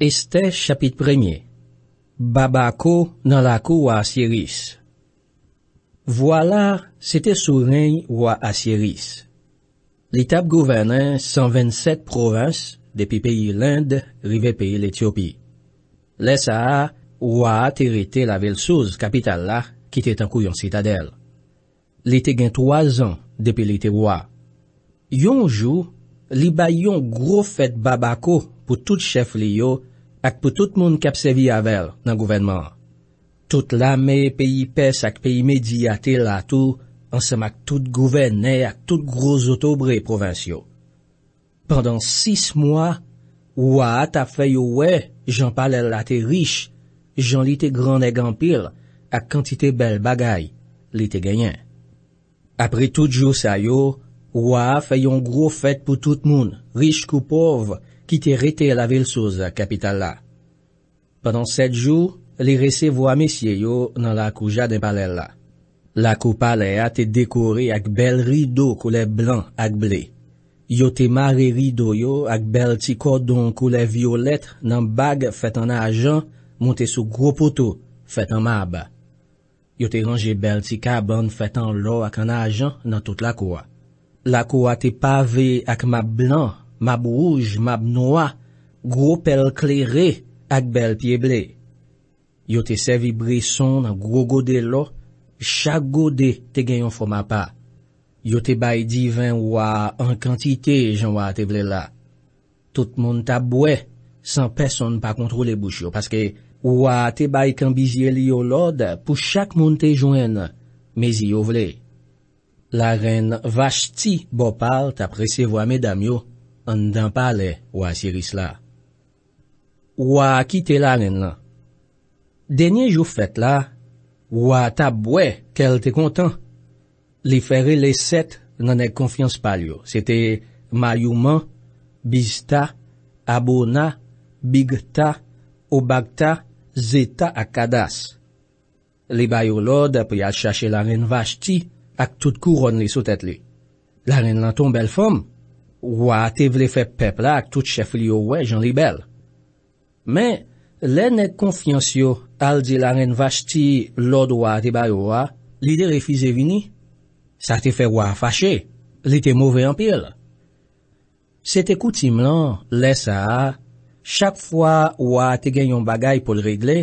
Este chapit premye. Babako nan lako wa Asyiris. Vwa la, sete souren wwa Asyiris. Li tab gouvenen 127 provins depi peyi l'Inde, rive peyi l'Ethiopi. Le sa, wwa aterite la velsouz kapital la kite tankou yon sitadel. Li te gen 3 an depi li te wwa. Yon jou, li bay yon gro fet babako pou tout chef li yo, ak pou tout moun kapsevi avèl nan gouvenman. Tout la me peyi pes ak peyi medi ate latou, ansem ak tout gouvenne ak tout grozotobre provincio. Pendan sis mwa, waa ta feyo we, jen pale late riche, jen lite gran eganpil ak kantite bel bagay, lite genyen. Apre tout jou sayo, waa feyon gro fet pou tout moun, riche kou povre, ki te rete la vil souza kapital la. Pendan set jou, li rese vo amesye yo nan la akouja den pale la. La koupale a te dekore ak bel rido kou le blan ak ble. Yo te mare rido yo ak bel ti kodon kou le violet nan bag fet an ajan, moun te sou gro poto fet an mab. Yo te range bel ti kaban fet an lo ak an ajan nan tout la koua. La koua te pave ak mab blan, Mab ouj, mab noua, gro pel klerè ak bel pieble. Yo te se vibri son an gro gode lo, chak gode te genyon foma pa. Yo te bay divan waa an kantite jan waa te vle la. Tout moun ta bwe, san peson pa kontrou le bouch yo, paske waa te bay kambizye li yo lod pou chak moun te jwen, mezi yo vle. La ren vach ti bopal ta prese vwa me dam yo. an dan pale wa Siris la. Wa ki te lanen lan. Denye jou fèt la, wa ta bwe kel te kontan. Li fère le sèt nan ek konfians pal yo. Sète mayouman, bizita, abona, bigta, obakta, zeta ak kadas. Li bayo lod api al chache lanen vaj ti ak tout kou ron li sou tèt li. Lanen lan ton bel fòm. Wa te vle fe pepla ak tout chefl yo we jan li bel. Men, le net konfiansyo al di la ren vach ti lod wa te bayo wa, li de refize vini. Sa te fe wa fache, li te mouve anpil. Se te koutim lan, le sa, chak fwa wa te gen yon bagay pou l'regle,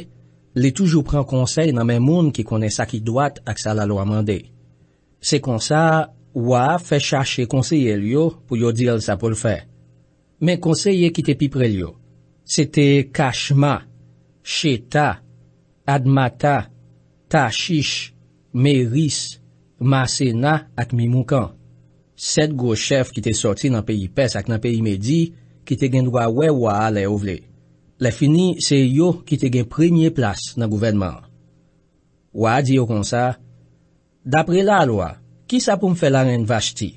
li toujou pran konsey nan men moun ki kone sa ki dwat ak sa la lo amande. Se konsa, Ouwa fè chache konseye liyo pou yo dir sa pou l fè. Men konseye ki te pi pre liyo. Sete Kashma, Sheta, Admata, Tashish, Meris, Masena ak Mimoukan. Sed gwo chef ki te sorti nan peyi Pes ak nan peyi Medi ki te gen dwa wewa le ouvle. Le fini se yo ki te gen premye plas nan gouvenman. Ouwa di yo kon sa. Dapre la lwa. Ki sa pou m fè la renvachti?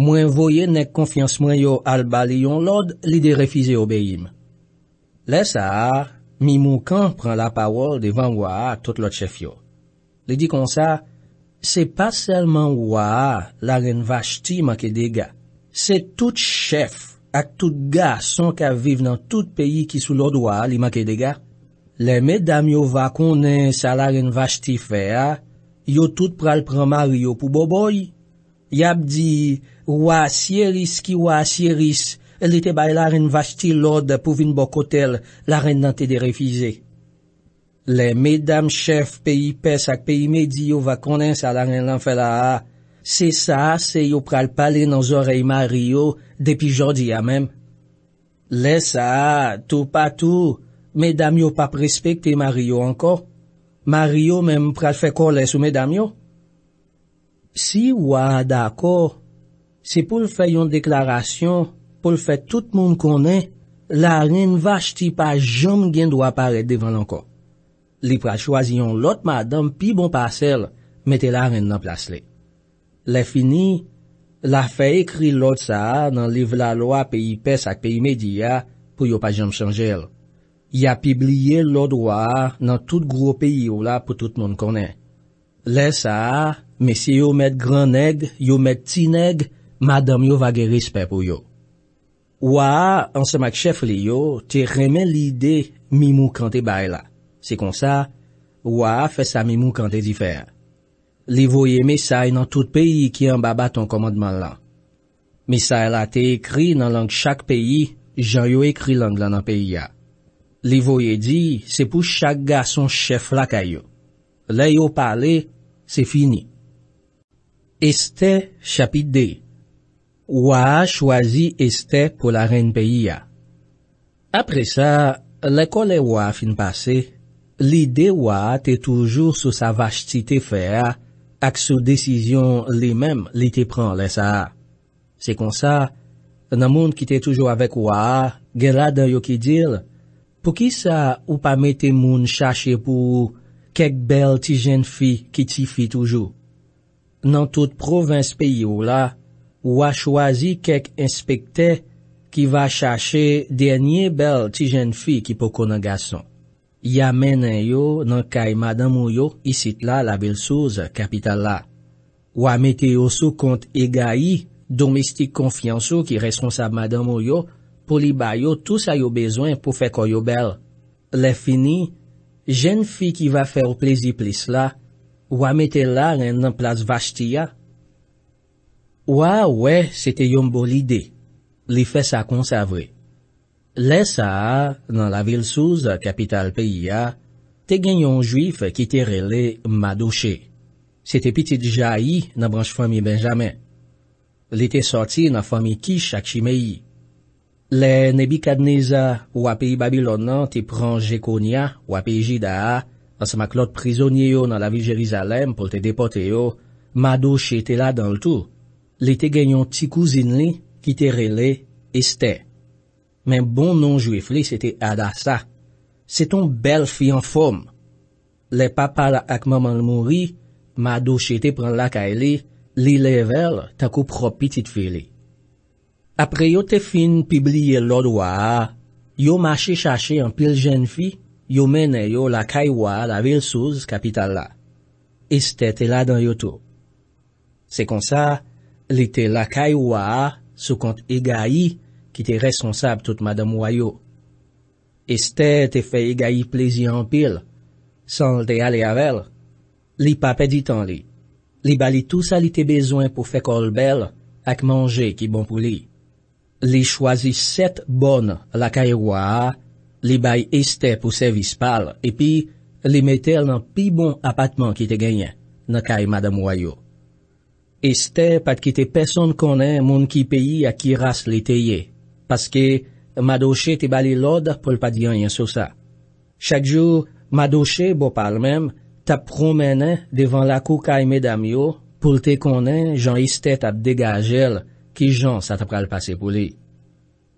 Mwen voye nek konfiansmwen yo albali yon lod li de refize obeyim. Le sa, mi moukan pran la pawol devan waa tot lot chef yo. Li di kon sa, se pa selman waa la renvachti makedega. Se tout chef ak tout ga son ka vive nan tout peyi ki sou lod waa li makedega. Le me dam yo wakounen sa la renvachti fè ya, Yo tout pral pran Mario pou bo boy. Yap di, wwa sieris ki wwa sieris, lite bay laren vasti lode pou vin bok hotel laren nante de refize. Le, medam chef peyi pes ak peyi me di yo va konen sa laren lanfe la a. Se sa, se yo pral pale nan zorey Mario depi jodi ya mem. Le sa, tou patou, medam yo pa prespekte Mario anko. Maryo menm pral fè kon lè sou mè damyon? Si wadakor, se pou l fè yon deklarasyon, pou l fè tout moun konnen, la ren vach ti pa jom gen dwa paret devan lankon. Li pral chwazyon lot madam pi bon pasel, mette la ren nan plasle. Le fini, la fè ekri lot sa nan liv la loa pe yi pes ak pe yi media pou yo pa jom chanjèl. Ya pibliye lod waa nan tout gro peyi yo la pou tout moun konen. Le sa, mesye yo met gran neg, yo met ti neg, madam yo vage rispe pou yo. Waa, ansa mak chef li yo, te remen li de mimou kante bay la. Se kon sa, waa fe sa mimou kante difer. Li voye mesay nan tout peyi ki yon baba ton komadman lan. Mesay la te ekri nan lang chak peyi, jan yo ekri lang lan nan peyi ya. Li vo ye di, se pou chak ga son chef la kayo. Le yo pale, se fini. Este chapide. Wa a chwazi este pou la ren peyi ya. Apre sa, le kon le wa fin pase, li de wa te toujou sou sa vach ti te fe a, ak sou desizyon li menm li te pran le sa. Se kon sa, nan moun ki te toujou avek wa, gerada yo ki diri, Pou ki sa ou pa mette moun chache pou kek bel ti jen fi ki ti fi toujou? Nan tout provins pe yo la, ou a chwazi kek inspekte ki va chache denye bel ti jen fi ki pou konen gason. Ya menen yo nan kaye madan mou yo isit la la vil souz kapital la. Ou a mette yo sou kont e gayi domestik konfianso ki resron sa madan mou yo, pou li bayo tout sa yo bezwen pou fekoy yo bel. Le fini, jen fi ki va fe ou plezi plis la, wame te la ren nan plas vastiya. Wa, we, se te yon bolide. Li fe sa konsavre. Le sa a, nan la vil souz, kapital peyi a, te gen yon juif ki te rele madouche. Se te piti dija a yi nan branj fami Benjamin. Li te soti nan fami kish a kshimeyi. Le Nebi Kadneza wapi Babilon nan te pran Jekonia wapi Jidaha, ansa mak lot prizonye yo nan la vil Jerizalem pou te depote yo, ma do chete la dan l'tou. Le te genyon ti kouzin li, ki te rele, este. Men bon non-jouif li, se te ada sa. Se ton bel fiyan fom. Le papa la akman man mounri, ma do chete pran laka li, li level ta koupropi tit fili. Apre yo te fin pibliye lor waha, yo mache chache an pil jen fi, yo mene yo la kay waha la vil souz kapital la. Este te la dan yo tou. Se kon sa, li te la kay waha sou kont e gayi ki te responsab tout madam wayo. Este te fe e gayi plezi an pil, san l te ale avel. Li pa pedi tan li. Li bali tout sa li te bezwen pou fe kol bel ak manje ki bon pou li. Li chwazi set bon la kaye waa, li bay este pou servis pal, epi li metel nan pi bon apatman ki te genyen, na kaye madame wayo. Este pat ki te peson konen moun ki peyi a kiras li teye, paske madoche te bali lod pou li pat genyen sou sa. Chak jou, madoche bo pal menm, ta promenen devan la kou kaye medam yo, pou te konen jan este tap degajel, Kijan sa ta pral pase pou li?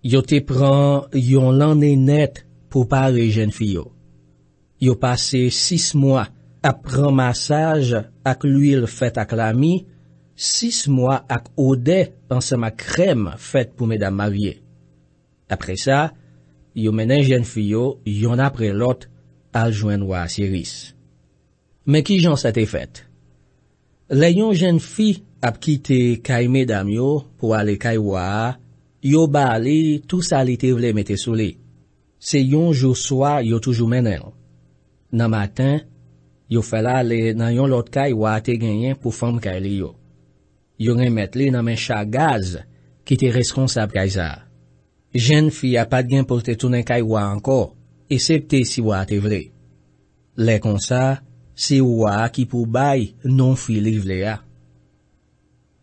Yo te pran yon lanenet pou pare jen fiyo. Yo pase sis mwa ap pran masaj ak l'uil fet ak l'ami, sis mwa ak ode an sema krem fet pou medan maviye. Apre sa, yo menen jen fiyo yon apre lot aljwenwa a Siris. Men kijan sa te fet? Le yon jen fi... Ap ki te kay medam yo pou ale kay waa, yo ba li tout sa li te vle mette sou li. Se yon jou swa, yo toujou menen. Nan matin, yo fel ale nan yon lot kay waa te genyen pou fom kay li yo. Yo gen mette li nan men chak gaz ki te responsab kay za. Jen fi apat gen pou te tonen kay waa anko, esepte si waa te vle. Le kon sa, se waa ki pou bay non fi li vle ya.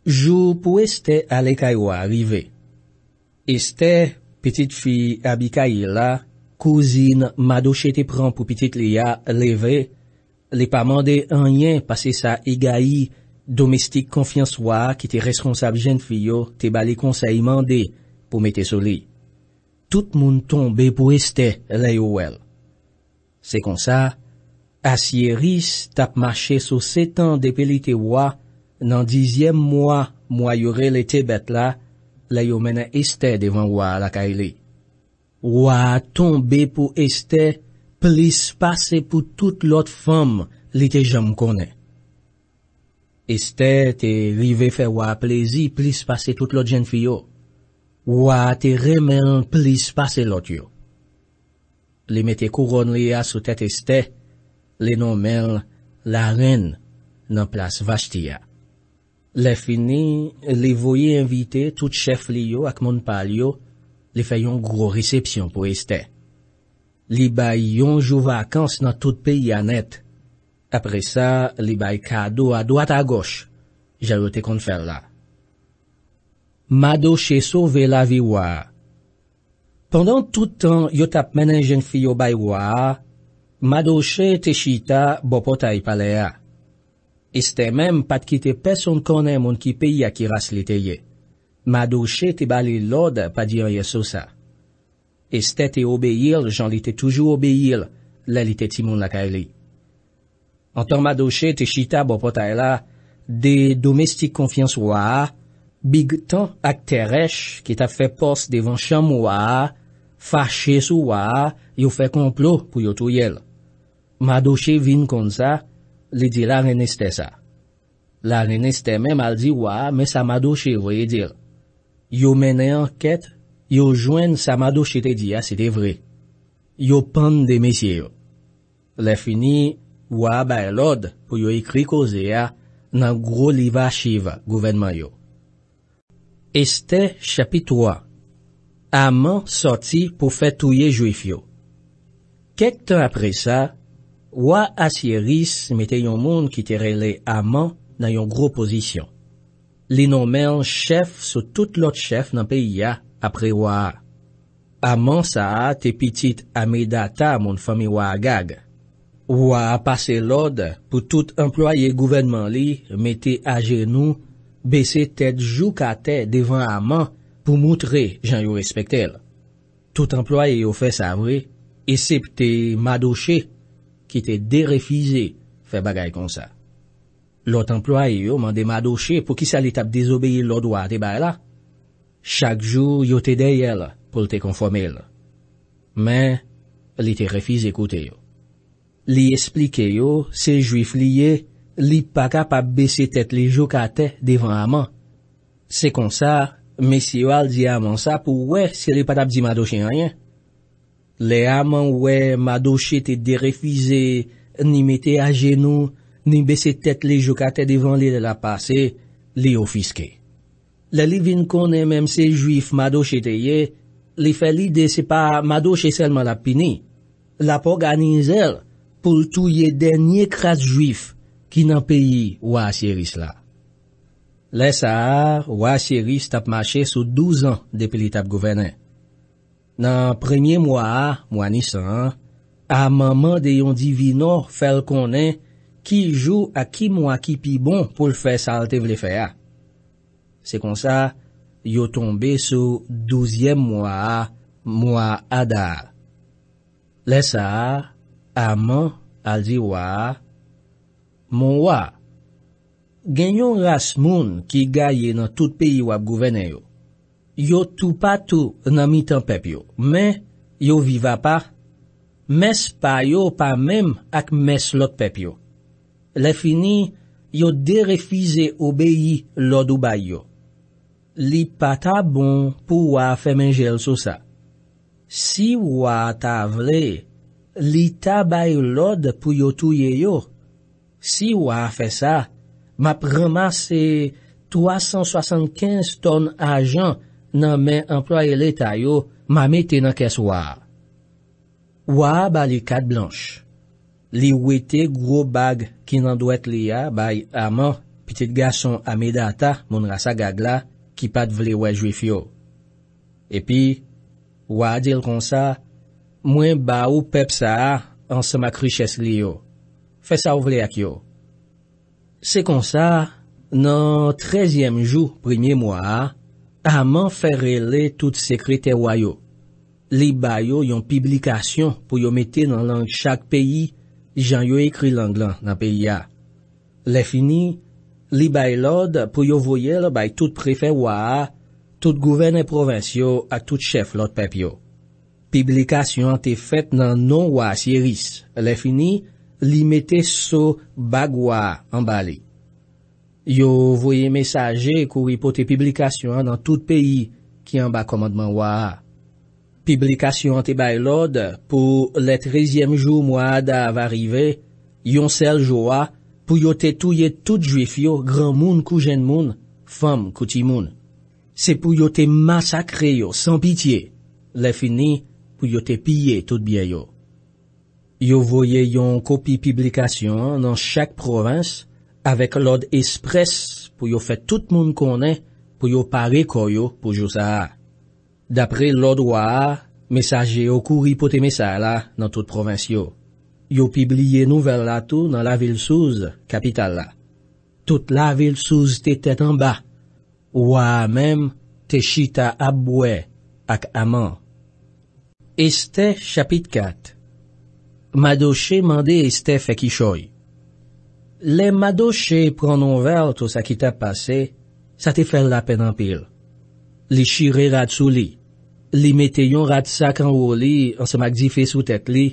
Jou pou este ale kaywa rive. Este, petite fi abika yi la, kouzin madoche te pran pou petite liya leve, li pa mande anyen pase sa egayi domestik konfianswa ki te reskonsab jen fiyo te bali konsey mande pou mete soli. Tout moun tombe pou este le yo el. Se kon sa, asye ris tap mache so setan depeli te wwa Nan dizyem mwa mwa yore le tebet la, la yo menen este devan waa la kaili. Waa tombe pou este, plis pase pou tout lot fom li te jom konen. Este te rive fe waa plezi plis pase tout lot jen fiyo. Waa te remen plis pase lot yo. Li me te kouron li a sou tet este, li nou men la ren nan plas vaj ti ya. Le finin, li voye invite tout chef li yo ak mon pal yo, li fayon gro resepsyon pou este. Li bay yonjou vakans nan tout peyi anet. Apre sa, li bay kado a doat a goch. Jalote konfer la. Madoche souvela viwa. Pendan tout tan yot apmenen jen fiyo baywa, madoche teshi ta bopo tay palea. E ste menm pat ki te peson kone moun ki peyi akiras li te ye. Madouche te bali loda pa dirye sou sa. E ste te obeye jen li te toujou obeye lalite timoun laka e li. Antan madouche te chita bo pota e la, de domestik konfians waa, big tan ak teresh ki ta fe pos devan chanm waa, fache sou waa, yo fe konplo pou yo tou ye. Madouche vin konza, Li di la rene ste sa. La rene ste mem al di waa me samadouche voye dir. Yo mene anket, yo jwen samadouche te di ya sete vre. Yo pande de mesye yo. Le fini, waa baye lod pou yo ikri koze ya nan gro liwa chiv gouvenman yo. Este chapit waa. Aman soti pou fe touye juif yo. Kek tan apre sa... Ouwa Asieris mette yon moun ki terele Amman nan yon gro pozisyon. Li nou men chèf sou tout lot chèf nan peyi ya apre ouwa. Amman sa te pitit amedata moun fami ouwa gag. Ouwa apase lode pou tout employe gouvenman li mette a genou, besè tèd jou kate devan Amman pou moutre jan yon respektel. Tout employe yo fè sa vwe, esè pte madoche. ki te derefize fè bagay kon sa. Lot employe yo mande madoche pou ki sa li tap désobeye lo doa te bay la. Chak jou yo te dey el pou te konfome el. Men, li te refize koute yo. Li esplike yo se juif liye li pa ka pa bese tèt li jokate devan aman. Se kon sa, mesi yo al di aman sa pou wè se li patap di madoche anyen. Le haman we madoche te derefize, ni mette a genou, ni besetet le jokate devan li la pase, li ofiske. Le li vin konen memse juif madoche te ye, li felide se pa madoche selman la pini, la pog anin zel pou tou ye denye kras juif ki nan peyi wa asyeris la. Le sahar wa asyeris tap mache sou douz an depili tap govenen. Nan premye mwa, mwa nisan, ammanman de yon divino fel konen ki jou a ki mwa ki pi bon pou l fè sal te vle fè ya. Se kon sa, yo tombe sou douzyem mwa, mwa ada. Lè sa, amman al di waa, moun waa, genyon ras moun ki gaye nan tout piyi wap gouvene yo. Yo tou pa tou nan mi tan pep yo, men yo viva pa, mes pa yo pa men ak mes lot pep yo. Le fini, yo derefize obeyi lot ou bay yo. Li pa ta bon pou wa fe menjel sou sa. Si wa ta vle, li ta bay lot pou yo touye yo. Si wa fe sa, ma prema se 375 ton ajan nan men employe leta yo, mamete nan kes waa. Waa ba li kat blanche. Li wete gro bag ki nan dwet li ya, bay aman, pitit gason ame data, moun rasa gag la, ki pat vle waj wif yo. Epi, waa dil kon sa, mwen ba ou pep sa a, ansa makri ches li yo. Fes sa w vle ak yo. Se kon sa, nan trezyem jou, premiye mwa a, Aman ferele tout sekretewayo. Li bayo yon piblikasyon pou yo mette nan lang chak peyi jan yo ekri lang lan nan peyi ya. Le fini, li bay lode pou yo voye la bay tout prefe waa, tout gouvene provensyo ak tout chef lot pepyo. Piblikasyon an te fet nan non waa siris. Le fini, li mette sou bag waa an bale. Yo voye mesaje kou y pote publikasyon nan tout peyi ki an ba komandman waa. Publikasyon te bay lode pou le trezyem jou mwa da avarive, yon sel jou waa pou yote touye tout jwif yo gran moun kou jen moun, fam kouti moun. Se pou yote masakre yo san pitye, le fini pou yote pye tout bye yo. Yo voye yon kopi publikasyon nan chak provins, Avek lod espres pou yo fet tout moun konen pou yo pare koyo pou jousa a. Dapre lod wa a, mesaje yo kouri pou te mesaje la nan tout provinsyo. Yo pibliye nouvel la tou nan la vil souz kapital la. Tout la vil souz te tete an ba. Wa a mem te shita abwe ak aman. Este chapit kat. Madoshe mande este fekishoy. Le madoche pranon ver to sa ki tap pase, sa te fer la penampil. Li shire rad sou li, li meteyon rad sak an wou li, an se mak zife sou tet li,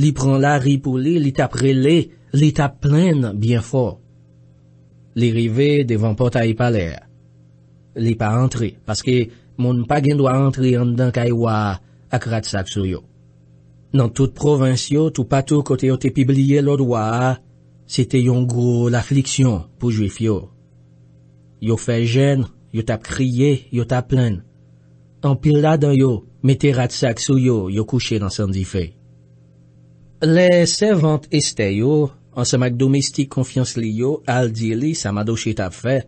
li pran la ripou li, li tap rele, li tap plen bien fo. Li rive devan potay paler. Li pa antre, paske moun pa gen dwa antre an dan kay wa ak rad sak sou yo. Nan tout provincio, tou patou kote yo te pibliye lor doa a, Se te yon gro l'afliksyon pou jwif yo. Yo fe jen, yo tap kriye, yo tap plen. Anpil la dan yo, me terat sak sou yo, yo kouche dansan di fe. Le sevant este yo, ansemak domestik konfians li yo, al di li sa madoche tap fe,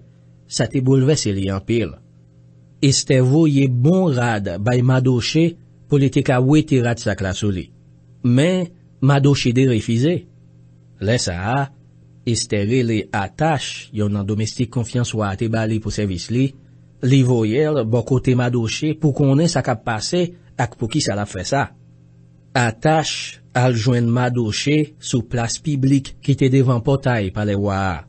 sa te bouleves se li anpil. Este vo ye bon rad bay madoche pou li te ka we terat sak la sou li. Men, madoche de refize. Le sa, este ve le atache yon nan domestik konfians wate bali pou servis li, li voyel bokote madoche pou konen sa kap pase ak pou ki sa la fe sa. Atache al jwen madoche sou plas piblik ki te devan potay pale waa.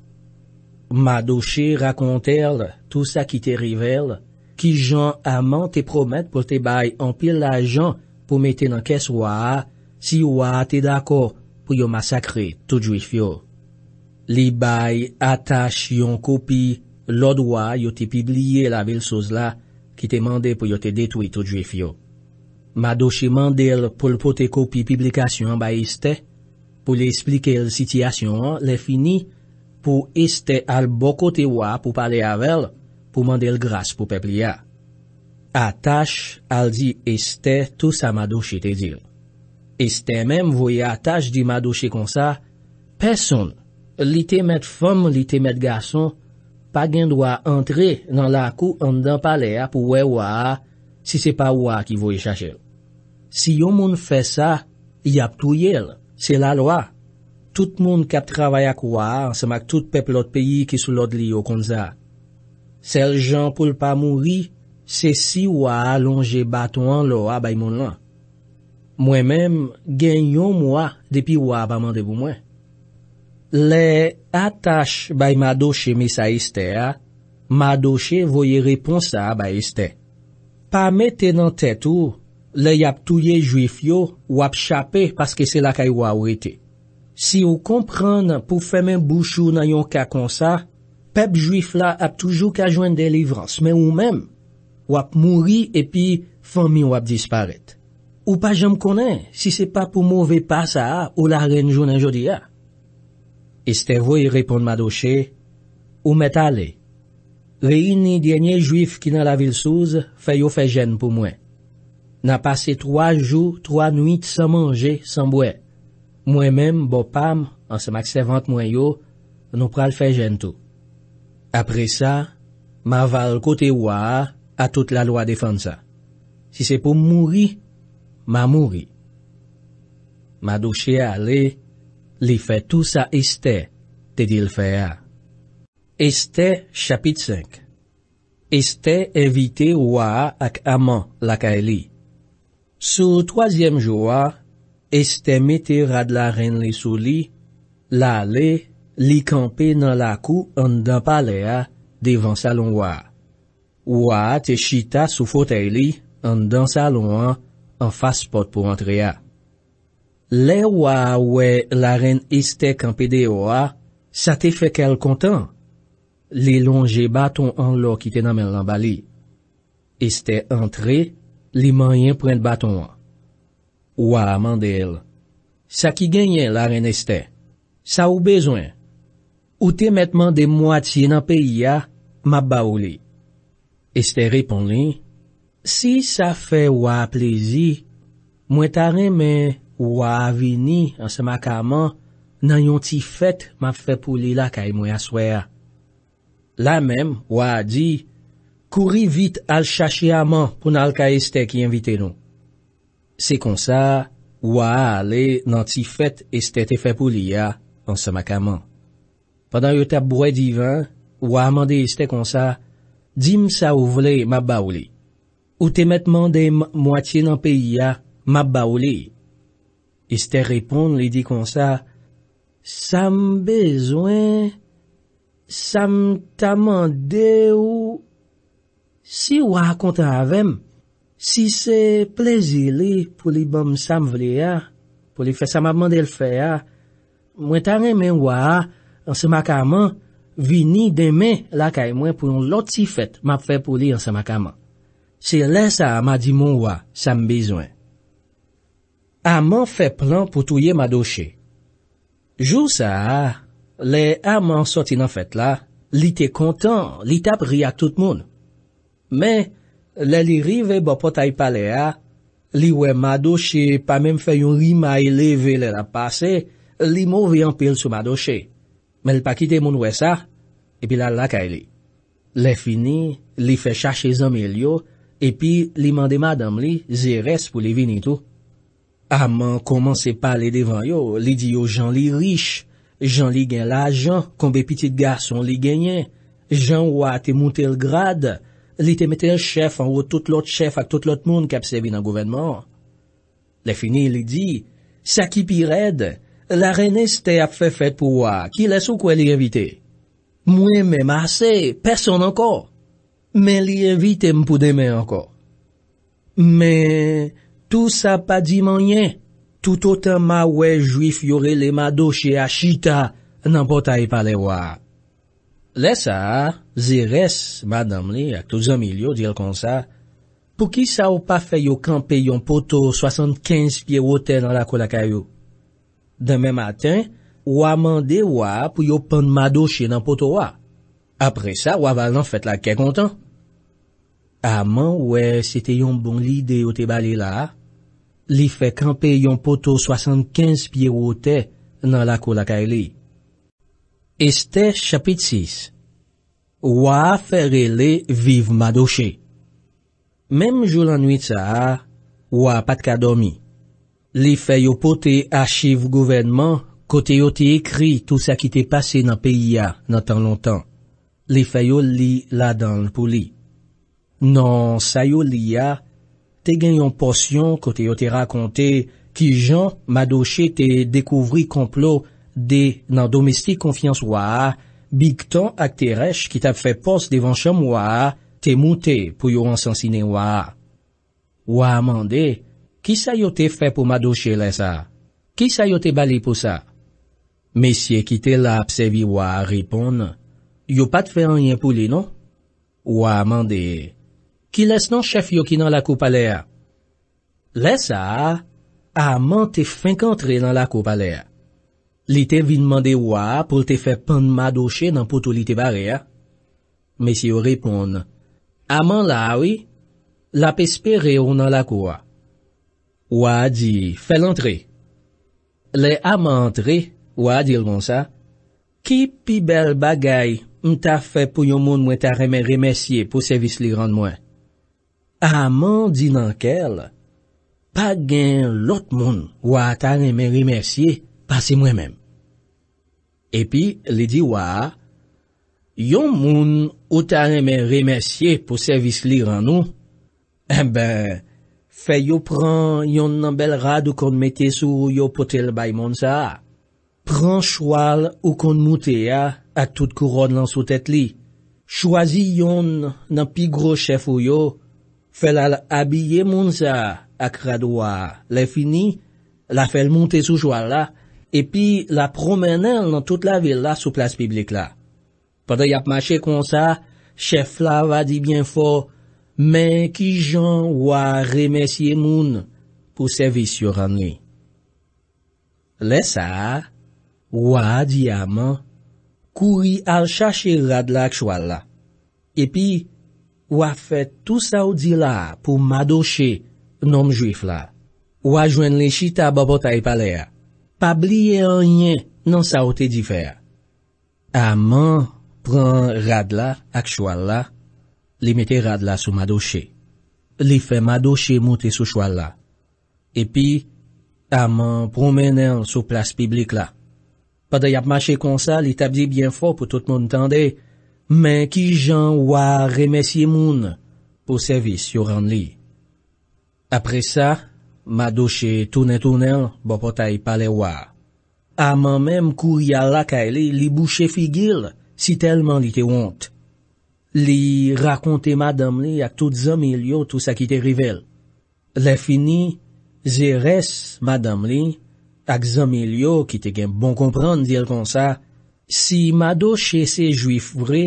Madoche rakonte l, tout sa ki te rivel, ki jan aman te promet pou te bay ampil la jan pou mete nan kes waa si waa te dako pou yo masakre toujwi fyo. Li bay atas yon kopi, lodwa yo te pibliye lavel souz la, ki te mande pou yo te detwi toujwi fyo. Madoshi mandel pou l'pote kopi piblikasyon bay este, pou li esplike l sityasyon, le fini pou este al bokote wa pou pale avel, pou mandel gras pou pepli ya. Atas al di este tou sa madoshi te dil. E ste menm voye ataj di madouche kon sa, peson, li te met fom, li te met gason, pa gen do a entre nan la kou an dan pale a pou we waa si se pa waa ki voye chache. Si yo moun fè sa, yap touye l, se la l waa. Tout moun kap travay ak waa, se mak tout peplot peyi ki sou lot li yo kon za. Se l jan pou l pa mouri, se si waa lonje bat wan l waa bay moun lan. Mwen menm gen yon mwa depi wap amande pou mwen. Le atache bay madoche misa iste a, madoche voye reponsa a bay iste. Pa mette nan tet ou, le yap touye juif yo wap chape paske se la kay wawite. Si ou komprend pou femen bouchou nan yon ka konsa, pep juif la ap toujou ka jwen delivrans. Mwen ou menm wap mouri epi fomi wap disparet. Ou pa jom konen, si se pa pou mou ve pa sa, ou la renjou nan jodi a. Este vwe y reponde ma doche, ou met ale. Le yin ni djenye juif ki nan la vil souz, fe yo fe jen pou mwen. Na pase 3 jou, 3 nuit, san manje, san mwen. Mwen men, bo pam, an se makse vante mwen yo, nou pral fe jen tou. Apre sa, ma val kote wa a, a tout la lwa defan sa. Si se pou moun ri... Ma mouri. Ma douche a le, li fe tout sa este, te dil fe a. Este, chapit 5. Este evite waa ak aman laka e li. Sou toasyem joua, este mete rad la ren li sou li, la le, li kampe nan la kou an dan pale a, devan salon waa. Waa te chita sou fote li, an dan salon a, an faspot pou antre ya. Le waw we la ren este kampe de waw, sa te fekel kontan. Li lonje baton an lo ki te namen lan bali. Este antre, li mayen pren baton an. Waw mandel, sa ki genye la ren este. Sa ou bezwen. Ou te metman de mwati nan peyi ya, mab ba ou li. Este repon li, Si sa fe waa plezi, mwen tare men waa avini an sema kaman nan yon ti fet map fe pou li la kay mwen aswea. La men waa di, kouri vit al chashi aman pou nalka este ki invite nou. Se kon sa, waa ale nan ti fet este te fe pou li ya an sema kaman. Padan yo tap bwe divan, waa mande este kon sa, dim sa ou vle map ba ou li. ou te met mande mwati nan peyi ya, mab ba ou li. Iste repon li di kon sa, sam bezwen, sam tamande ou, si wak konta avem, si se plezi li pou li bom sam vli ya, pou li fese mab mande l fe ya, mwen tan eme wak an se makaman, vini deme lakay mwen pou yon loti fet mab fe pou li an se makaman. Se lè sa am a di moun wè, sa m bezwen. Aman fè plan pou touye madoche. Jou sa, lè aman soti nan fèt la, li te kontan, li tap ri ak tout moun. Mè, lè li rive bo potay pale a, li wè madoche pa mèm fè yon rima eleve lè la pase, li mou ri anpil sou madoche. Mè l pa kite moun wè sa, epi la lakay li. Lè fini, li fè chache zanmèl yo, Epi, li mande madam li, ze res pou li vini tou. Aman, ah, koman se pale devan yo, li di yo jan li rich, jan li gen la jan, konbe pitit garson li genyen, jan wate moutel grade, li te meten chèf anwo tout lot chèf ak tout lot moun kapsevi nan gouvenman. Le fini, li di, sa ki pi red, la rene ste apfe fet pou wak, ki les ou kwen li evite. Mwen me mase, person anko. Men li evite mpou deme anko. Men, tout sa pa di manyen. Tout o tan ma wey juif yore le madoche a chita, nan potay e pale wa. Le sa, ze res, madame li, ak tou zomilyo, dir kon sa, pou ki sa ou pa fe yo kampe yon poto 75 pie wote nan la kola kayo. Deme maten, waman de wa pou yo pon madoche nan poto wa. Apre sa, wavan nan fet la ke kontan. Aman wè sete yon bon lide yo te bale la, li fè kampe yon poto 75 piye wote nan lakou lakay li. Este chapit 6. Wè a fère li vive madoshe. Mem joul anuit sa, wè a pat ka domi. Li fè yo pote achiv gouvenman kote yo te ekri tout sa ki te pase nan peyi ya nan tan lontan. Li fè yo li la dan pou li. Nan sa yo li a, te gen yon porsyon kote yo te rakonte ki jan madoche te dekouvri komplo de nan domestik konfians wa a, bik ton ak te rech ki tap fe pos devan chanm wa a, te moute pou yo ansansine wa a. Wa a mande, ki sa yo te fe pou madoche la sa? Ki sa yo te bali pou sa? Mesye ki te la apsevi wa a ripon, yo pat fe anyen pou li no? Wa a mande. Ki les nan chèf yo ki nan la koup a lè a? Les a, a man te fènk antre nan la koup a lè a. Li te vi nman de wè a pou te fè pan ma douche nan poutou li te barè a? Mesye yo repoun, a man la wè, la pe spè re ou nan la koup a. Wè a di, fè l'antre. Le a man antre, wè a dir bon sa, ki pi bel bagay mta fè pou yon moun mwen ta remè remè siye pou servis li grand mwen. a man di nan kel, pa gen lot moun wata ne me remersye pasi mwen men. Epi, li di waa, yon moun wata ne me remersye pou servis li ran nou, en eh ben, fe yo pran yon nan bel rad ou kon metes ou yo potel bay moun sa. Pran chwal ou kon mute ya atout kouron lan sou tet li. Chwazi yon nan pi gro chef ou yo, fèl al abye moun sa ak rado wa le fini, la fèl moun te sou choual la, epi la promenel nan tout la vil la sou plas piblik la. Pwede yap mache kon sa, chef la va di bien fo, men ki jan wa remesye moun pou sevi suran li. Le sa, wa diyaman, koui al chache rad la ak choual la, epi, Ou a fè tou sa ou di la pou madoche nom jwif la. Ou a jwen lè chi ta babote a ipa lè ya. Pa bliye anye nan sa ou te di fè ya. A man pran rad la ak chwal la, li mette rad la sou madoche. Li fè madoche mouti sou chwal la. Epi, a man promenèl sou plas piblik la. Padè yap mache kon sa, li tabdi bien fò pou tout moun tendè. men ki jan wa remesye moun pou sevis yoran li. Apre sa, ma doche tonen tonen bo potay pale wa. Aman menm kou yal la ka ele li bouche figil si telman li te wont. Li rakonte madame li ak tout zomilyo tout sa ki te rivel. Le fini, ze res madame li ak zomilyo ki te gen bon kompran di el kon sa, Si mado chese juif vre,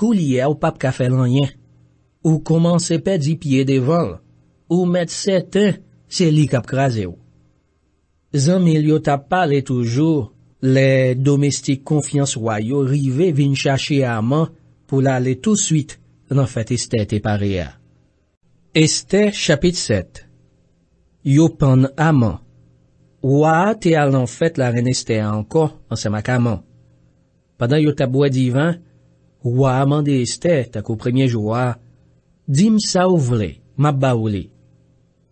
kou liye ou pap kafe lanyen, ou koman sepe di pye devan, ou met sete, se li kap kraze ou. Zanmi liyo tap pale toujou, le domestik konfianswayo rive vin chache a man pou la le tout suite nan fete este te pare a. Este chapit set Yo pan a man Wa te al nan fete la ren este anko an sema ka man. padan yo tabwe divan, wwa mande este tako premyen jo wwa, di msa ou vle, mab ba ou le.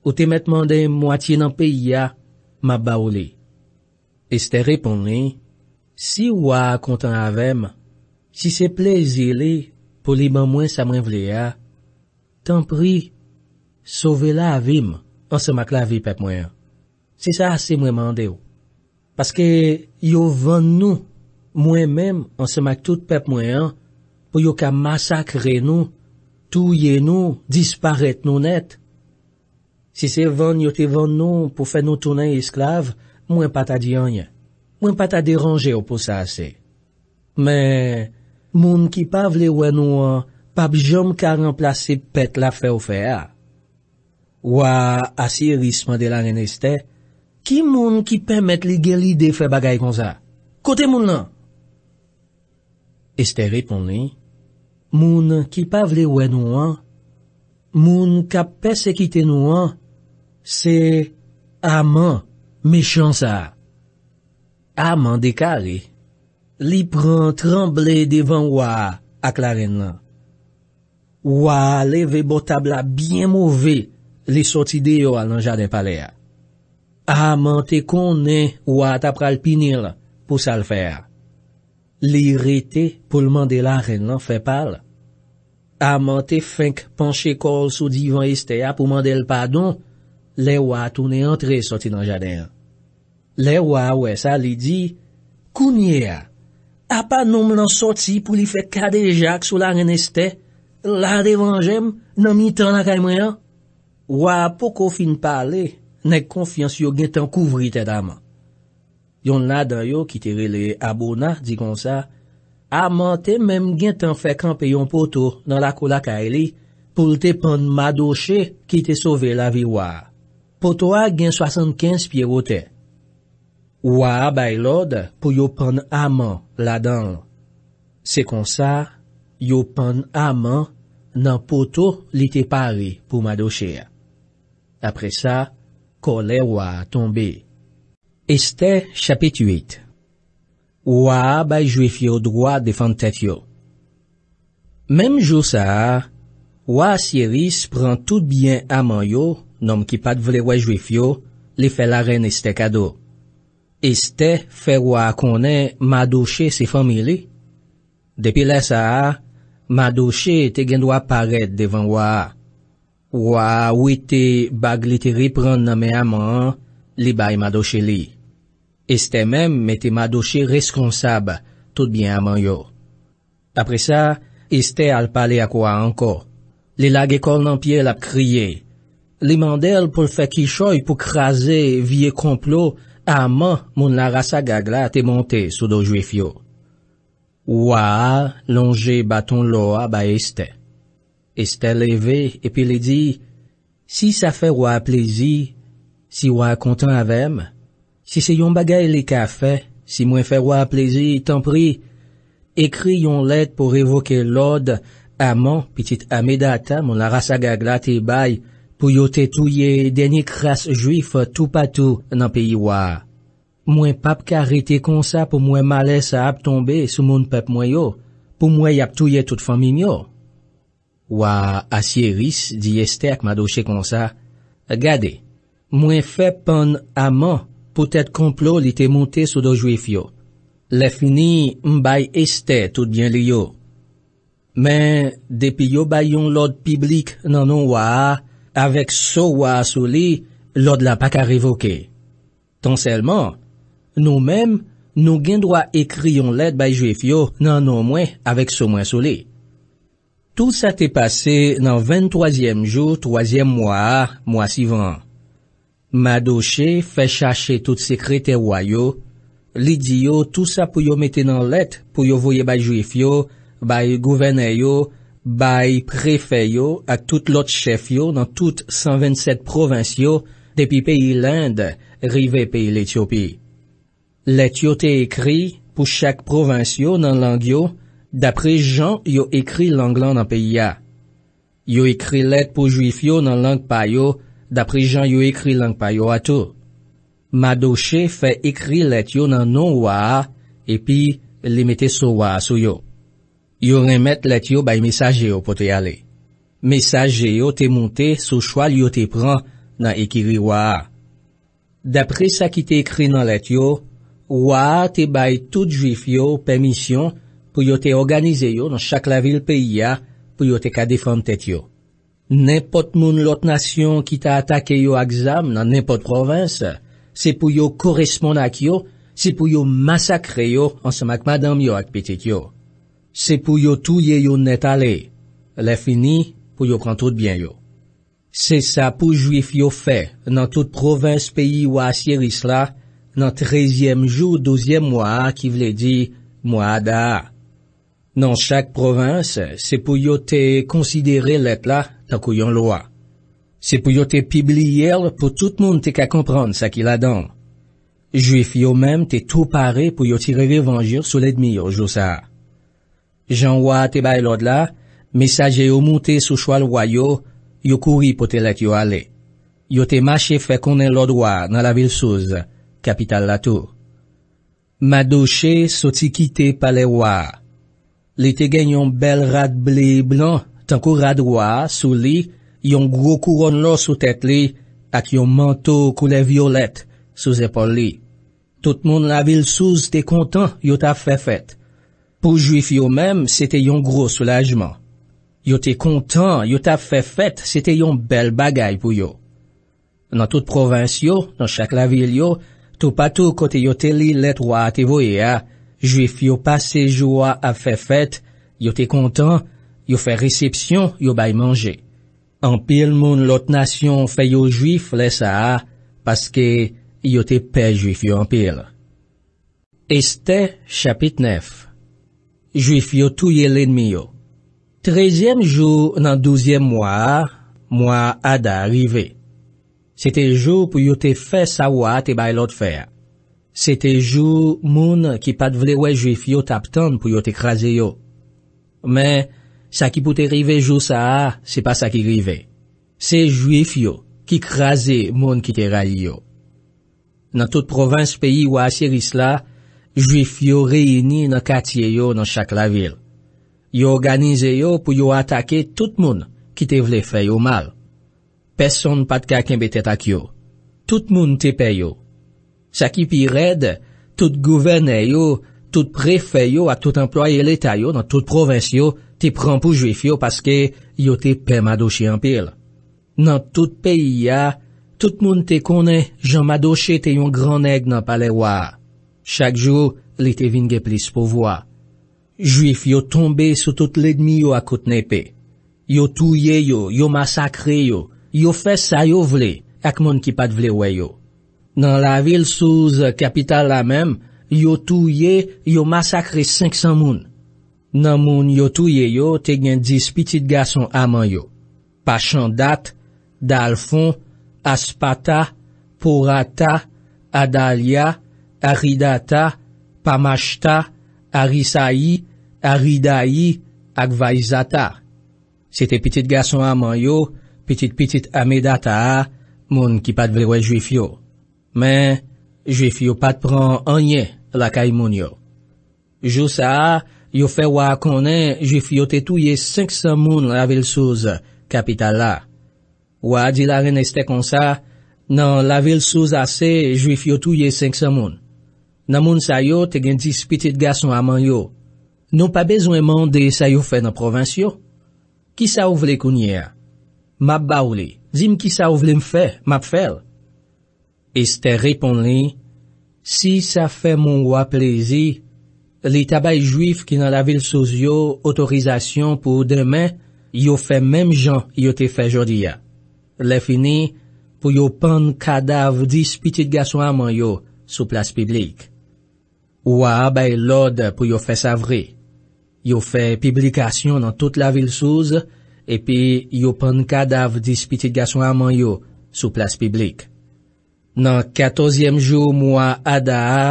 Ou te met mande mwati nan pe ya, mab ba ou le. Este repone, si wwa kontan avem, si se plezele, pou li mwen mwen sa mwen vle ya, tan pri, sove la avim, an se mak la avip ap mwen. Si sa se mwen mande yo. Paske yo vwenn nou, Mwen men, an se mak tout pep mwen an, pou yo ka masakre nou, touye nou, disparet nou net. Si se ven yo te ven nou pou fe nou tonen esklav, mwen pata diyonye. Mwen pata deranje yo pou sa ase. Men, moun ki pa vle wè nou an, pap jom ka remplase pet la fe ou fe a. Ou a ase rispande lan en este, ki moun ki pèm met li geli de fe bagay kon sa? Kote moun lan! Este reponi, moun ki pavle wè nouan, moun kapè se kitè nouan, se aman mechansa. Aman dekari, li pran tremble devan waa ak laren nan. Waa leve botabla byen mouve li soti deyo alan janen palea. Aman te konen waa tapral pinil pou sal fèr. Li rete pou lman de la ren nan fe pal. Aman te fink panche kol sou divan este a pou man del padon, le wa tou ne antre soti nan jade a. Le wa wesa li di, kounye a, a pa noum nan soti pou li fe kade jak sou la ren este, la devan jem nan mi tan la kaym re a. Wa pou kofin pale, nek konfyan si yo gen tan kouvri te daman. Yon ladan yo ki te rele abou na, di kon sa, aman te menm gen tan fekan pe yon poto nan lakou laka e li, pou lte pan madoche ki te sove la viwa. Poto a gen 75 piye wote. Waa bay lode pou yo pan aman la dan. Se kon sa, yo pan aman nan poto li te pare pou madoche. Apre sa, kole waa tombe. Este chapit 8 Waa bay juif yo drwa defante tyo. Mem jou sa, waa Siris pran tout byen aman yo, nom ki pat vle waa juif yo, li fe la ren este kado. Este fe waa konen madoche se famili. Depi la sa, madoche te gen dwa paret devan waa. Waa wite bag li te ripran name aman li bay madoche li. Este menm mette ma douche reskonsab, tout bien aman yo. Apre sa, este al pale akwa anko. Le lage kol nan pie lap kriye. Le mandel pou fè kishoy pou krasè vie komplo, aman moun la rasa gagla te monte sou do jwe fyo. Ouwa a longe baton loa ba este. Este leve epi le di, si sa fè waa plezi, si waa kontan avèm, Si se yon bagay li ka fe, si mwen fe waa plezi, tan pri, ekri yon let pou revoke lode aman, pitit amedata, moun la rasa gagla te bay, pou yo te touye denye kras juif tou patou nan peyi waa. Mwen pap ka rete kon sa pou mwen male sa ap tombe sou moun pep mwen yo, pou mwen yap touye tout fami myo. Waa asye ris di estek madoche kon sa, gade, mwen fe pon aman, pou tèd komplo li tè montè sou do juif yo. Le fini, mbay este tout bien li yo. Men, depi yo bayon lòd piblik nan nou wa a, avek sou wa a sou li, lòd la pa ka revoke. Ton selman, nou menm, nou gen dwa ekriyon let bay juif yo nan nou mwen avek sou mwen sou li. Tout sa tè pase nan 23èm jou, 3èm mwa a, mwa si vran. Madoche fè chache tout se kretewayo. Lidiyo tout sa pou yo mette nan let pou yo voye bay juif yo, bay gouvene yo, bay prefe yo, ak tout lot chef yo nan tout 127 provinsyo depi peyi l'Inde, rive peyi l'Ethiopi. Let yo te ekri pou chak provinsyo nan langyo, dapre jan yo ekri langlan nan peyi ya. Yo ekri let pou juif yo nan lang payo. Dapri jan yo ekri lank pa yo ato. Madoshe fe ekri let yo nan nou wa a, epi li mette sou wa a sou yo. Yo remet let yo bay mesaje yo pote ale. Mesaje yo te monte sou chwal yo te pran nan ekiri wa a. Dapri sa ki te ekri nan let yo, wa a te bay tout jif yo pe misyon pou yo te organize yo nan chak la vil pe ya pou yo te ka deforme tet yo. Nen pot moun lot nasyon ki ta atake yo ak zam nan nen pot provins, se pou yo koresponde ak yo, se pou yo masakre yo ansa mak madam yo ak piti kyo. Se pou yo touye yo net ale, le fini pou yo kantout bien yo. Se sa pou juif yo fe nan tout provins peyi wa asyer isla, nan trezyem jou, douzyem mwa ki vle di mwa da. Nan chak provins, se pou yo te konsidere let la, takou yon lo a. Se pou yo te pibli yel, pou tout moun te ka kompran sa ki la don. Juif yo men te tou pare pou yo ti revivanjir sou ledmi yo jousa a. Jan waa te bay lod la, mesaje yo moute sou chwal waya yo, yo kouri pou te let yo ale. Yo te mache fe konen lod waa nan la vil souz, kapital la tou. Ma douche soti kite pale waa. Le te genyon bel rad ble blan, Tan kou radwa sou li, yon gro kouron lo sou tet li, ak yon manto koule violet sou zepol li. Tout moun la vil souz te kontan, yon ta fe fet. Pou juif yo menm, se te yon gro soulajman. Yon te kontan, yon ta fe fet, se te yon bel bagay pou yo. Nan tout provins yo, nan chak la vil yo, tou patou kote yon te li letwa te voye a, juif yo pase joa a fe fet, yon te kontan, Yo fè resepsyon, yo bay manje. Anpil moun lot nasyon fè yo juif lè sa, paske yo te pè juif yo anpil. Este chapit nef. Juif yo touye lenmi yo. Trezyem jou nan douzyem mwa, mwa ada arrive. Se te jou pou yo te fè sa wate bay lot fè. Se te jou moun ki pat vle wè juif yo tap tan pou yo te krasi yo. Men, Sa ki pou te rive jousa a, se pa sa ki rive. Se juif yo ki krasi moun ki te ray yo. Nan tout province peyi ou asir isla, juif yo reyini nan katye yo nan chak la vil. Yo organize yo pou yo atake tout moun ki te vle fe yo mal. Peson pat kaken bete tak yo. Tout moun te pe yo. Sa ki pi red, tout gouverne yo, tout prefe yo at tout employe leta yo nan tout province yo, Ti pran pou juif yo paske yo te pe madoche yon pil. Nan tout peyi ya, tout moun te kone jan madoche te yon gran neg nan pale wa. Chak jou, li te vinge plis po vwa. Juif yo tombe sou tout ledmi yo akout nepe. Yo touye yo, yo masakre yo, yo fese a yo vle, ak moun ki pat vle we yo. Nan la vil souz kapital la menm, yo touye, yo masakre 500 moun. nan moun yo touye yo te gen diz pitit gason aman yo. Pachan dat, dal fon, aspata, porata, adalia, aridata, pamashta, arisai, aridai, akvayzata. Se te pitit gason aman yo, pitit-pitit amedata a, moun ki pat vrewe juif yo. Men, juif yo pat pran anye lakay moun yo. Jou sa a, Yo fe wak konen, jif yo te touye 500 moun la vil souz, kapital la. Wadilaren este konsa, nan la vil souz ase, jif yo touye 500 moun. Nan moun sayo, te gen dis piti de gason aman yo. Non pa bezwenman de sayo fe nan provansyo. Ki sa ou vle kounye a? Map ba ou li? Zim ki sa ou vle m fe? Map fel? Este repon li, Si sa fe moun wap lezi, Li tabay juif ki nan la vil souz yo otorizasyon pou demen, yo fe menm jan yo te fe jodi ya. Le fini pou yo pen kadav dis piti gason aman yo sou plas piblik. Ou a bay lode pou yo fe savri. Yo fe piblikasyon nan tout la vil souz, e pi yo pen kadav dis piti gason aman yo sou plas piblik. Nan katozyem jou mwa a da a,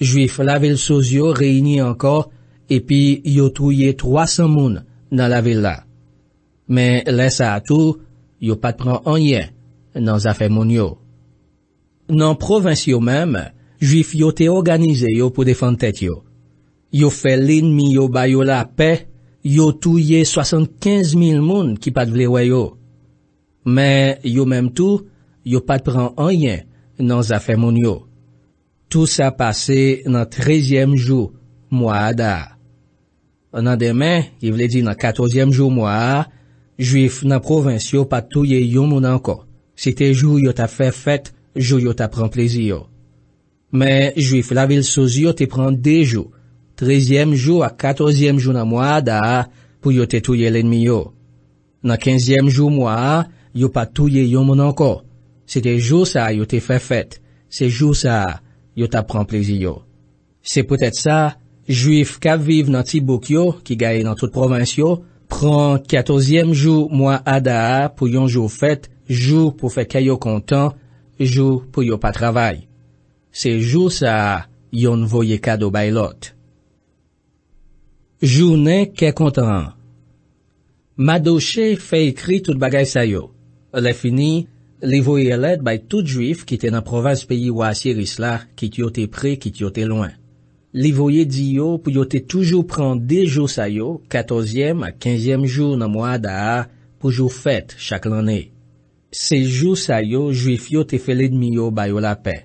Jwif la vil sozyo reyni ankor epi yo touye 300 moun nan la vil la. Men lensa atou, yo pat pran anyen nan zafè moun yo. Nan provins yo menm, jwif yo te oganize yo pou defante te yo. Yo felin mi yo bayo la pe, yo touye 75 mil moun ki pat vlewayo. Men yo menm tou, yo pat pran anyen nan zafè moun yo. tout sa pase nan trezyem jou, mwa a da. Nan demen, ki vle di nan katozyem jou mwa a, juif nan provens yo pa touye yon moun anko. Se te jou yo ta fe fet, jou yo ta pren plezi yo. Men, juif la vil sozi yo te pren de jou, trezyem jou a katozyem jou nan mwa a da, pou yo te touye lenmi yo. Nan kenzyem jou mwa a, yo pa touye yon moun anko. Se te jou sa yo te fe fet, se jou sa a, yo tap pran plezi yo. Se pwetet sa, juif kap viv nan ti bouk yo, ki gaye nan tout provins yo, pran katozyem jou mwa ada a, pou yon jou fèt, jou pou fè kè yo kontan, jou pou yo pa travay. Se jou sa a, yon voye kado bay lot. Jou nen kè kontan. Madouche fè ekri tout bagay sa yo. Le fini, Li voye elet bay tout juif ki te nan provans peyi wa Asiris la, ki ti yo te pre, ki ti yo te loin. Li voye di yo pou yo te toujou pran de jou sa yo, katozyem a kenzyem jou nan mwa da a, pou jou fet chak lan e. Se jou sa yo, juif yo te feled mi yo bayo la pe.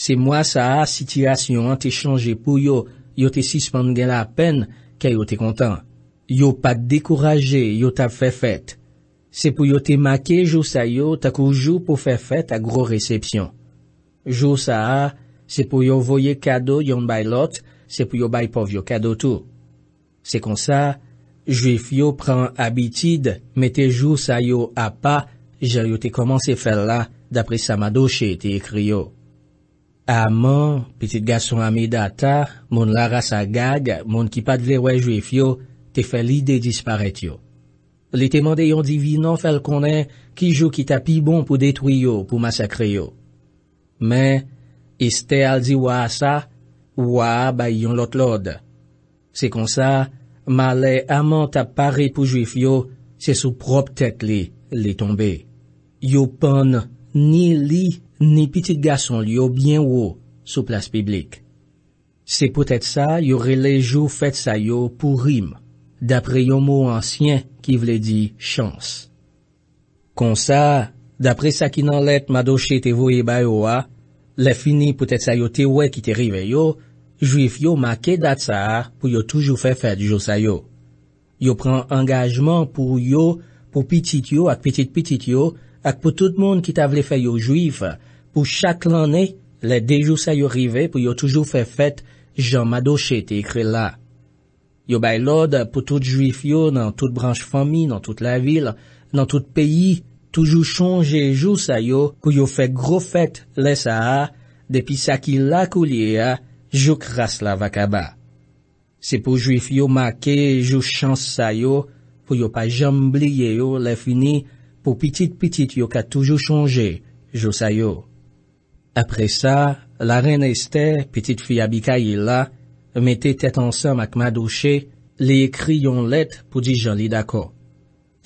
Se mwa sa a, sitiyasyon an te chanje pou yo, yo te sispan gen la pen, ke yo te kontan. Yo pa dekoraje, yo ta fe fet. Se pou yo te make jou sa yo, ta kou jou pou fe fet a gro resepsyon. Jou sa a, se pou yo voye kado yon bay lot, se pou yo bay pov yo kado tou. Se kon sa, juif yo pran abitid, me te jou sa yo a pa, jan yo te komanse fel la, dapre sa madoche te ekri yo. Aman, petit gason ame data, moun lara sa gag, moun ki pat le wè juif yo, te fel li de disparet yo. Li temande yon divi nan fel konen ki jo ki ta pi bon pou detwiyo pou masakreyo. Men, iste al di waa sa, waa bay yon lot lode. Se kon sa, male amant apare pou jwif yo se sou prop tek li li tombe. Yo pon ni li ni pitit gason li yo bien wo sou plas piblik. Se potet sa, yore le jo fet sa yo pou rim. Dapre yon mou ansyen ki vle di chans. Kon sa, dapre sa ki nan let madoche te voye bayo wa, le fini pou tè sa yo te wè ki te rive yo, juif yo makè dat sa a pou yo toujou fè fèt jou sa yo. Yo pran angajman pou yo, pou pitit yo ak pitit pitit yo, ak pou tout moun ki ta vle fè yo juif, pou chak lanè le dey jou sa yo rive pou yo toujou fè fèt jan madoche te ekre la. Yo bay lode pou tout juif yo nan tout branche fami, nan tout la vil, nan tout peyi, toujou chonje jou sa yo, pou yo fek gro fet lesa a, depi sa ki la kou liye a, jou kras la vakaba. Se pou juif yo make, jou chan sa yo, pou yo pa jambliye yo le fini, pou pitit-pitit yo ka toujou chonje, jou sa yo. Apre sa, la ren este, pitit fi abika yi la, Mette tet ansam ak madoche, li ekri yon let pou di jan li dako.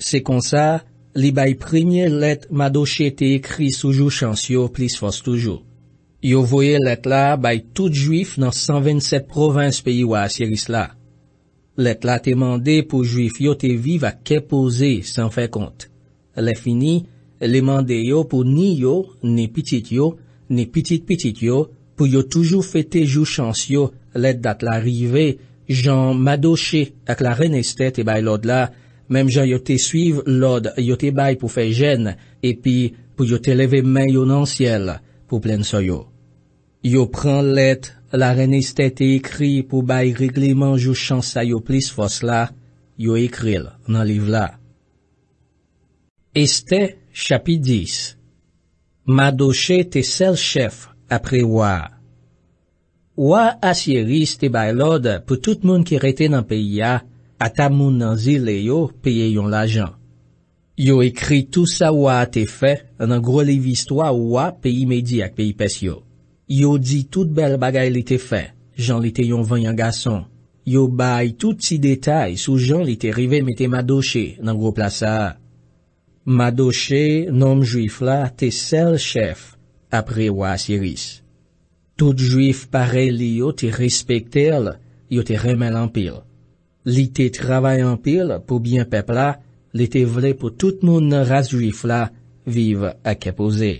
Se kon sa, li bay premye let madoche te ekri sou jou chans yo plis fos toujou. Yo voye let la bay tout juif nan 127 provins peyiwa a Siris la. Let la te mande pou juif yo te vive ak ke pose san fe kont. Le fini, le mande yo pou ni yo, ni pitit yo, ni pitit pitit yo, pou yo toujou fete jou chans yo, let dat la rive, jan madoche ak la ren este te eh bay lod la, mem jan yo te suiv lod yo te bay pou fe jen, epi pou yo te leve men yo nan siel pou plen soyo. Yo pran let la ren este te e ekri pou bay regleman jo chansa yo plis fos la, yo ekril nan liv la. Este chapi 10 Madoche te sel chef apre wa Wa Asiris te bay lode pou tout moun ki rete nan peyi ya, ata moun nan zile yo peye yon lajan. Yo ekri tout sa wa ate fe, nan gro levis toa wa peyi medi ak peyi pes yo. Yo di tout bel bagay li te fe, jan li te yon vanyan gason. Yo bay tout si detay sou jan li te rive me te madoche nan gro plasa. Madoche, nom juif la, te sel chef apre wa Asiris. Tout juif pare li yo te respekte al, yo te remel anpil. Li te travay anpil pou byen pepla, li te vle pou tout moun ras juif la vive ak apose.